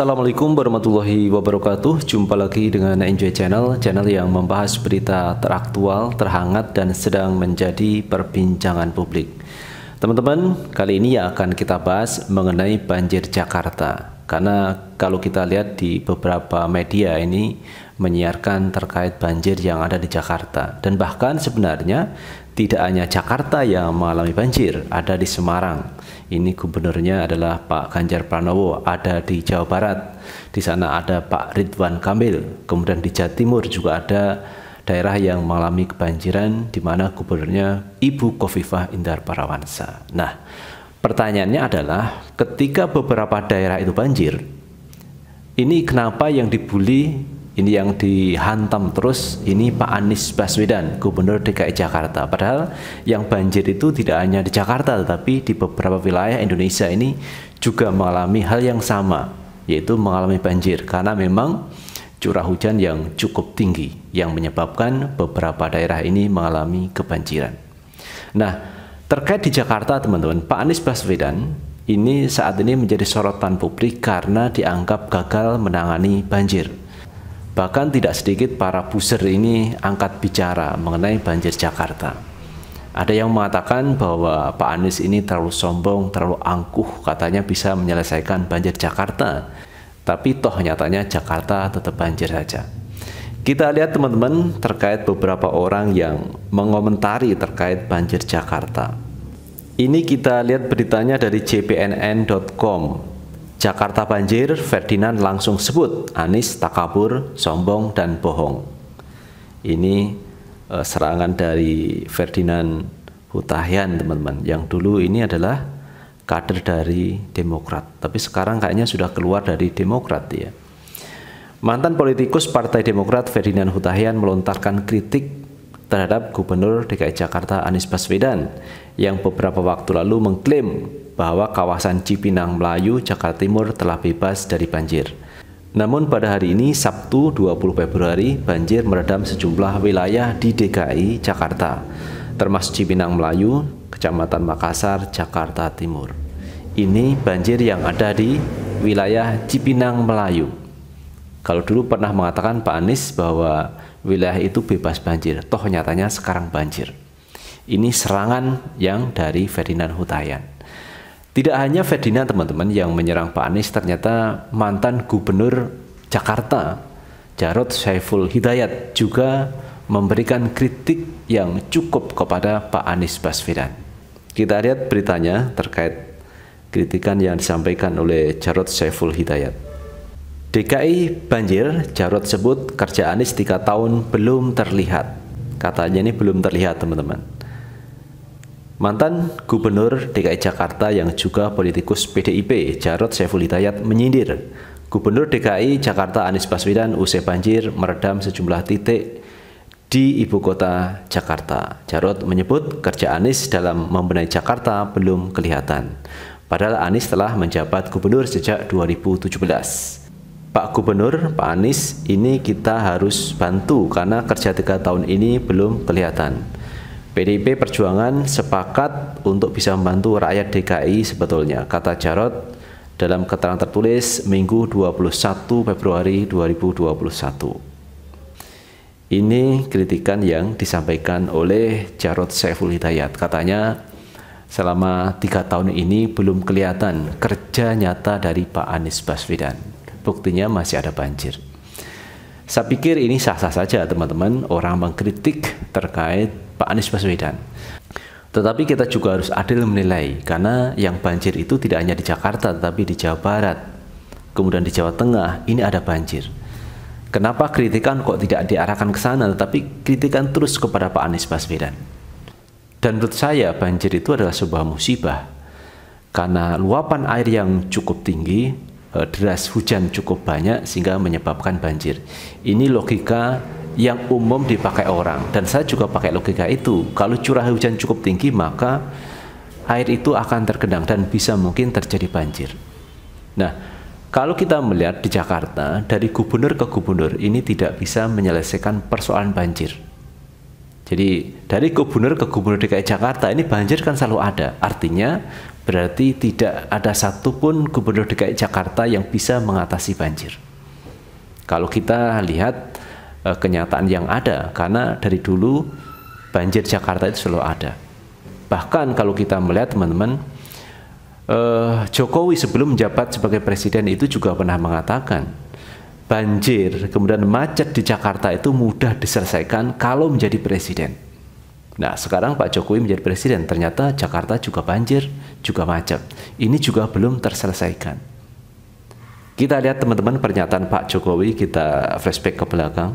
Assalamualaikum warahmatullahi wabarakatuh Jumpa lagi dengan Enjoy Channel Channel yang membahas berita teraktual, terhangat, dan sedang menjadi perbincangan publik Teman-teman, kali ini yang akan kita bahas mengenai banjir Jakarta Karena kalau kita lihat di beberapa media ini menyiarkan terkait banjir yang ada di Jakarta Dan bahkan sebenarnya tidak hanya Jakarta yang mengalami banjir, ada di Semarang ini gubernurnya adalah Pak Ganjar Pranowo ada di Jawa Barat di sana ada Pak Ridwan Kamil kemudian di Jawa Timur juga ada daerah yang mengalami kebanjiran di mana gubernurnya Ibu Kofifah Indar Parawansa nah pertanyaannya adalah ketika beberapa daerah itu banjir ini kenapa yang dibully ini yang dihantam terus ini Pak Anies Baswedan, Gubernur DKI Jakarta. Padahal yang banjir itu tidak hanya di Jakarta, tetapi di beberapa wilayah Indonesia ini juga mengalami hal yang sama, yaitu mengalami banjir karena memang curah hujan yang cukup tinggi yang menyebabkan beberapa daerah ini mengalami kebanjiran. Nah, terkait di Jakarta, teman-teman, Pak Anies Baswedan ini saat ini menjadi sorotan publik karena dianggap gagal menangani banjir. Bahkan tidak sedikit para buser ini angkat bicara mengenai banjir Jakarta. Ada yang mengatakan bahwa Pak Anies ini terlalu sombong, terlalu angkuh, katanya bisa menyelesaikan banjir Jakarta. Tapi toh nyatanya Jakarta tetap banjir saja. Kita lihat teman-teman terkait beberapa orang yang mengomentari terkait banjir Jakarta. Ini kita lihat beritanya dari cpnn.com. Jakarta banjir, Ferdinand langsung sebut Anies takabur, sombong, dan bohong. Ini uh, serangan dari Ferdinand Hutahian, teman-teman. Yang dulu ini adalah kader dari Demokrat, tapi sekarang kayaknya sudah keluar dari Demokrat ya. Mantan politikus Partai Demokrat Ferdinand Hutahian melontarkan kritik terhadap Gubernur DKI Jakarta Anies Baswedan yang beberapa waktu lalu mengklaim bahwa kawasan Cipinang Melayu, Jakarta Timur telah bebas dari banjir. Namun pada hari ini Sabtu 20 Februari banjir meredam sejumlah wilayah di DKI Jakarta termasuk Cipinang Melayu, Kecamatan Makassar, Jakarta Timur. Ini banjir yang ada di wilayah Cipinang Melayu. Kalau dulu pernah mengatakan Pak Anies bahwa wilayah itu bebas banjir. Toh nyatanya sekarang banjir. Ini serangan yang dari Ferdinand Hutayan. Tidak hanya Ferdinand teman-teman yang menyerang Pak Anies, ternyata mantan gubernur Jakarta Jarod Saiful Hidayat juga memberikan kritik yang cukup kepada Pak Anies Baswedan. Kita lihat beritanya terkait kritikan yang disampaikan oleh Jarod Saiful Hidayat. DKI banjir, Jarod sebut kerja Anies tiga tahun belum terlihat. Katanya ini belum terlihat teman-teman. Mantan Gubernur DKI Jakarta yang juga politikus PDIP, Jarod Saiful Hidayat menyindir. Gubernur DKI Jakarta Anies Baswedan usai banjir meredam sejumlah titik di ibu kota Jakarta. Jarod menyebut kerja Anies dalam membenahi Jakarta belum kelihatan. Padahal Anies telah menjabat gubernur sejak 2017. Pak Gubernur, Pak Anies, ini kita harus bantu karena kerja tiga tahun ini belum kelihatan. PDIP Perjuangan sepakat untuk bisa membantu rakyat DKI sebetulnya, kata Jarot dalam keterangan tertulis Minggu 21 Februari 2021. Ini kritikan yang disampaikan oleh Jarot Saiful Hidayat. Katanya selama tiga tahun ini belum kelihatan kerja nyata dari Pak Anies Baswedan buktinya masih ada banjir. Saya pikir ini sah-sah saja teman-teman orang mengkritik terkait Pak Anies Baswedan. Tetapi kita juga harus adil menilai karena yang banjir itu tidak hanya di Jakarta tetapi di Jawa Barat, kemudian di Jawa Tengah ini ada banjir. Kenapa kritikan kok tidak diarahkan ke sana tetapi kritikan terus kepada Pak Anies Baswedan? Dan menurut saya banjir itu adalah sebuah musibah karena luapan air yang cukup tinggi Eh, deras hujan cukup banyak sehingga menyebabkan banjir. Ini logika yang umum dipakai orang dan saya juga pakai logika itu. Kalau curah hujan cukup tinggi maka air itu akan tergenang dan bisa mungkin terjadi banjir. Nah, kalau kita melihat di Jakarta dari gubernur ke gubernur ini tidak bisa menyelesaikan persoalan banjir jadi dari gubernur ke gubernur DKI Jakarta ini banjir kan selalu ada. Artinya berarti tidak ada satupun gubernur DKI Jakarta yang bisa mengatasi banjir. Kalau kita lihat e, kenyataan yang ada, karena dari dulu banjir Jakarta itu selalu ada. Bahkan kalau kita melihat teman-teman, e, Jokowi sebelum menjabat sebagai presiden itu juga pernah mengatakan banjir, kemudian macet di Jakarta itu mudah diselesaikan kalau menjadi presiden. Nah, sekarang Pak Jokowi menjadi presiden, ternyata Jakarta juga banjir, juga macet. Ini juga belum terselesaikan. Kita lihat teman-teman pernyataan Pak Jokowi, kita flashback ke belakang.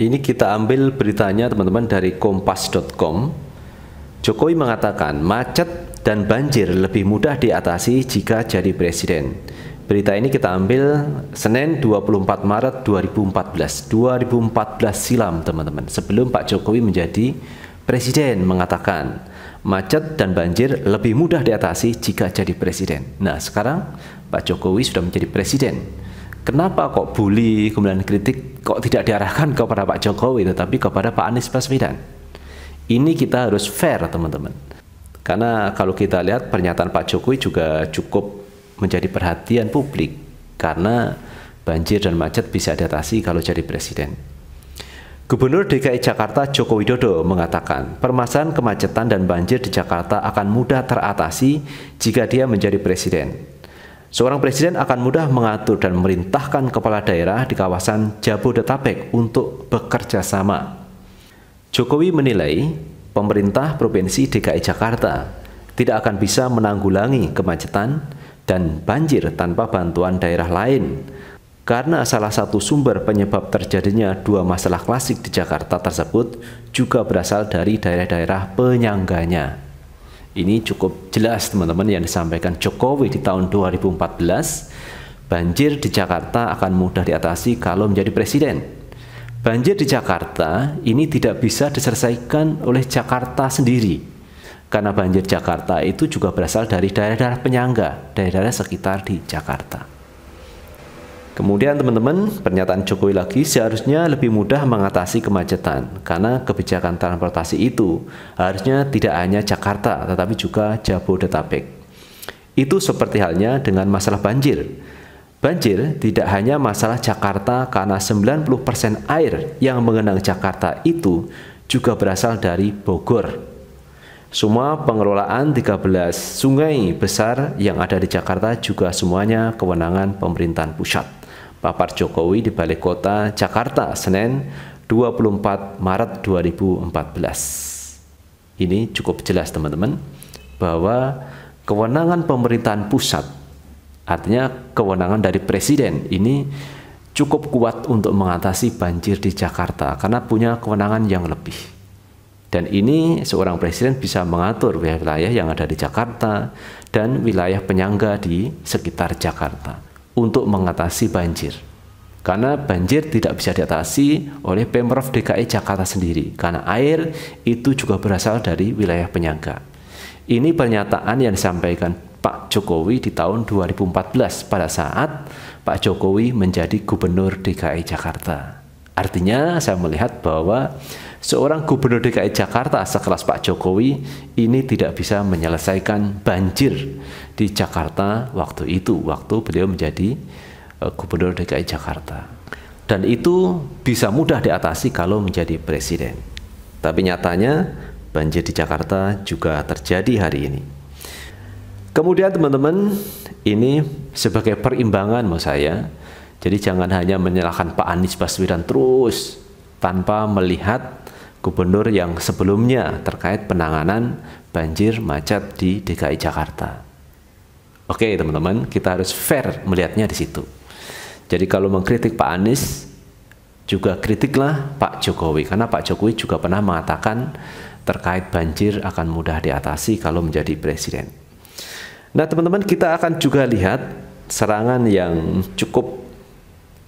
Ini kita ambil beritanya teman-teman dari kompas.com. Jokowi mengatakan, macet dan banjir lebih mudah diatasi jika jadi presiden Berita ini kita ambil Senin 24 Maret 2014. 2014 silam, teman-teman. Sebelum Pak Jokowi menjadi presiden mengatakan macet dan banjir lebih mudah diatasi jika jadi presiden. Nah, sekarang Pak Jokowi sudah menjadi presiden. Kenapa kok bully kemudian kritik kok tidak diarahkan kepada Pak Jokowi tetapi kepada Pak Anies Baswedan? Ini kita harus fair, teman-teman. Karena kalau kita lihat pernyataan Pak Jokowi juga cukup menjadi perhatian publik karena banjir dan macet bisa diatasi kalau jadi presiden. Gubernur DKI Jakarta Joko Widodo mengatakan, permasalahan kemacetan dan banjir di Jakarta akan mudah teratasi jika dia menjadi presiden. Seorang presiden akan mudah mengatur dan memerintahkan kepala daerah di kawasan Jabodetabek untuk bekerja sama. Jokowi menilai pemerintah Provinsi DKI Jakarta tidak akan bisa menanggulangi kemacetan, dan banjir tanpa bantuan daerah lain. Karena salah satu sumber penyebab terjadinya dua masalah klasik di Jakarta tersebut juga berasal dari daerah-daerah penyangganya. Ini cukup jelas teman-teman yang disampaikan Jokowi di tahun 2014, banjir di Jakarta akan mudah diatasi kalau menjadi presiden. Banjir di Jakarta ini tidak bisa diselesaikan oleh Jakarta sendiri, karena banjir Jakarta itu juga berasal dari daerah-daerah penyangga, daerah-daerah sekitar di Jakarta. Kemudian teman-teman, pernyataan Jokowi lagi seharusnya lebih mudah mengatasi kemacetan karena kebijakan transportasi itu harusnya tidak hanya Jakarta tetapi juga Jabodetabek. Itu seperti halnya dengan masalah banjir. Banjir tidak hanya masalah Jakarta karena 90% air yang mengenang Jakarta itu juga berasal dari Bogor semua pengelolaan 13 sungai besar yang ada di Jakarta juga semuanya kewenangan pemerintahan pusat. Papar Jokowi di Balai Kota Jakarta, Senin 24 Maret 2014. Ini cukup jelas teman-teman bahwa kewenangan pemerintahan pusat artinya kewenangan dari presiden ini cukup kuat untuk mengatasi banjir di Jakarta karena punya kewenangan yang lebih. Dan ini seorang presiden bisa mengatur wilayah-wilayah yang ada di Jakarta dan wilayah penyangga di sekitar Jakarta untuk mengatasi banjir. Karena banjir tidak bisa diatasi oleh Pemprov DKI Jakarta sendiri karena air itu juga berasal dari wilayah penyangga. Ini pernyataan yang disampaikan Pak Jokowi di tahun 2014 pada saat Pak Jokowi menjadi gubernur DKI Jakarta. Artinya saya melihat bahwa Seorang gubernur DKI Jakarta sekelas Pak Jokowi ini tidak bisa menyelesaikan banjir di Jakarta waktu itu, waktu beliau menjadi e, gubernur DKI Jakarta. Dan itu bisa mudah diatasi kalau menjadi presiden. Tapi nyatanya banjir di Jakarta juga terjadi hari ini. Kemudian teman-teman, ini sebagai perimbangan mau saya. Jadi jangan hanya menyalahkan Pak Anies Baswedan terus tanpa melihat gubernur yang sebelumnya terkait penanganan banjir macet di DKI Jakarta. Oke teman-teman, kita harus fair melihatnya di situ. Jadi kalau mengkritik Pak Anies, juga kritiklah Pak Jokowi, karena Pak Jokowi juga pernah mengatakan terkait banjir akan mudah diatasi kalau menjadi presiden. Nah teman-teman kita akan juga lihat serangan yang cukup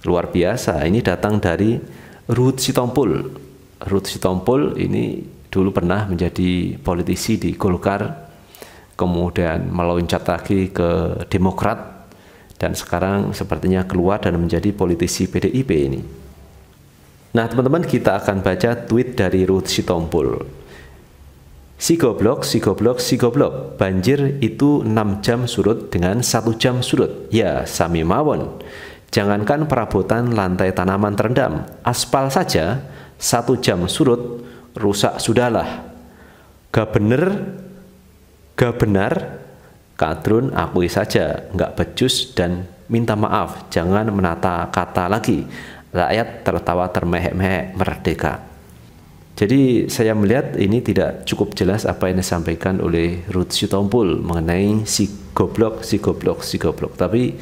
luar biasa. Ini datang dari Ruth Sitompul, Ruth Sitompul ini dulu pernah menjadi politisi di Golkar, kemudian meloncat lagi ke Demokrat, dan sekarang sepertinya keluar dan menjadi politisi PDIP ini. Nah teman-teman kita akan baca tweet dari Ruth Sitompul. Si goblok, si goblok, si goblok, banjir itu 6 jam surut dengan satu jam surut. Ya, sami mawon. Jangankan perabotan lantai tanaman terendam, aspal saja satu jam surut rusak sudahlah ga bener ga benar kadrun akui saja nggak becus dan minta maaf jangan menata kata lagi rakyat tertawa termehek-mehek merdeka jadi saya melihat ini tidak cukup jelas apa yang disampaikan oleh Ruth Sitompul mengenai si goblok, si goblok, si goblok. Tapi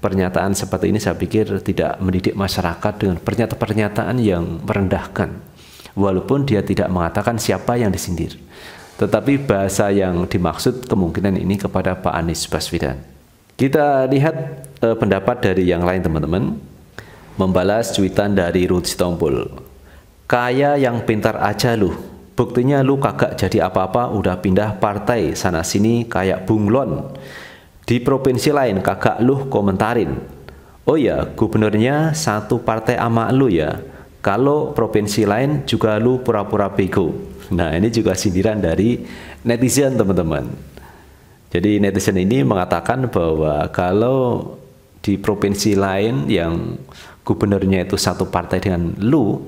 pernyataan seperti ini saya pikir tidak mendidik masyarakat dengan pernyataan-pernyataan yang merendahkan walaupun dia tidak mengatakan siapa yang disindir tetapi bahasa yang dimaksud kemungkinan ini kepada Pak Anies Baswedan kita lihat eh, pendapat dari yang lain teman-teman membalas cuitan dari Ruth Sitompul kaya yang pintar aja lu buktinya lu kagak jadi apa-apa udah pindah partai sana sini kayak bunglon di provinsi lain kakak lu komentarin. Oh ya, gubernurnya satu partai ama lu ya. Kalau provinsi lain juga lu pura-pura bego. Nah, ini juga sindiran dari netizen, teman-teman. Jadi netizen ini mengatakan bahwa kalau di provinsi lain yang gubernurnya itu satu partai dengan lu,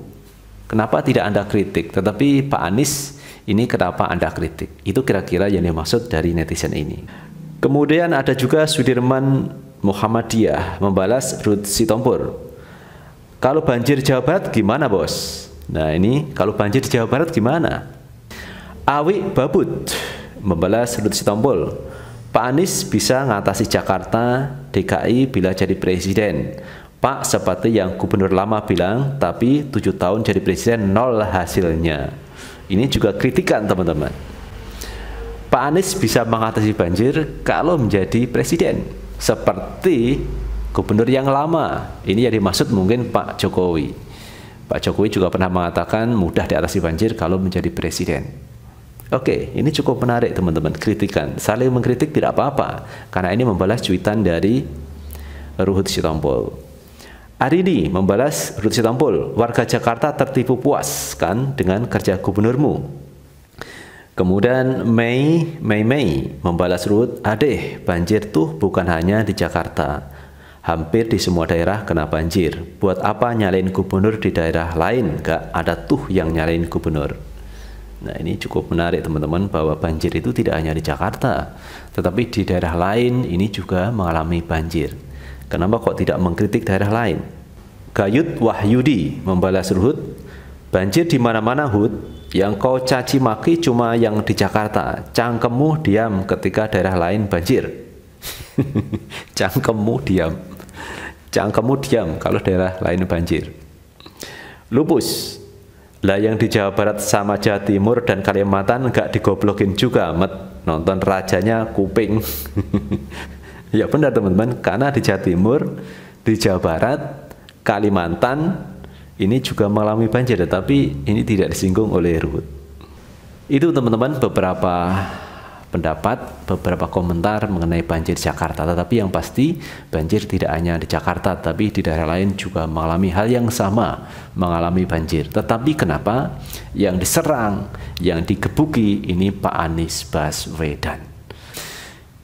kenapa tidak Anda kritik? Tetapi Pak Anies ini kenapa Anda kritik? Itu kira-kira yang dimaksud dari netizen ini. Kemudian ada juga Sudirman Muhammadiyah membalas Ruth Sitompur. Kalau banjir Jawa Barat gimana bos? Nah ini kalau banjir di Jawa Barat gimana? Awi Babut membalas Ruth Sitompul. Pak Anies bisa ngatasi Jakarta, DKI bila jadi presiden. Pak seperti yang gubernur lama bilang, tapi tujuh tahun jadi presiden nol hasilnya. Ini juga kritikan teman-teman. Pak Anies bisa mengatasi banjir kalau menjadi presiden seperti gubernur yang lama. Ini yang dimaksud mungkin Pak Jokowi. Pak Jokowi juga pernah mengatakan mudah diatasi banjir kalau menjadi presiden. Oke, ini cukup menarik teman-teman, kritikan. Saling mengkritik tidak apa-apa, karena ini membalas cuitan dari Ruhut Sitompul. ini membalas Ruhut Sitompul, warga Jakarta tertipu puas kan dengan kerja gubernurmu. Kemudian Mei, Mei Mei membalas Ruth, adeh banjir tuh bukan hanya di Jakarta. Hampir di semua daerah kena banjir. Buat apa nyalain gubernur di daerah lain? Gak ada tuh yang nyalain gubernur. Nah ini cukup menarik teman-teman bahwa banjir itu tidak hanya di Jakarta. Tetapi di daerah lain ini juga mengalami banjir. Kenapa kok tidak mengkritik daerah lain? Gayut Wahyudi membalas Ruth, banjir di mana-mana Hud, yang kau caci maki cuma yang di Jakarta. Cangkemmu diam ketika daerah lain banjir. Cangkemmu diam. Cangkemmu diam kalau daerah lain banjir. Lupus. Lah yang di Jawa Barat sama Jawa Timur dan Kalimantan enggak digoblokin juga, met. Nonton rajanya kuping. ya benar teman-teman, karena di Jawa Timur, di Jawa Barat, Kalimantan, ini juga mengalami banjir tetapi ini tidak disinggung oleh Ruhut. Itu teman-teman beberapa pendapat, beberapa komentar mengenai banjir Jakarta. Tetapi yang pasti banjir tidak hanya di Jakarta, tapi di daerah lain juga mengalami hal yang sama, mengalami banjir. Tetapi kenapa yang diserang, yang digebuki ini Pak Anies Baswedan.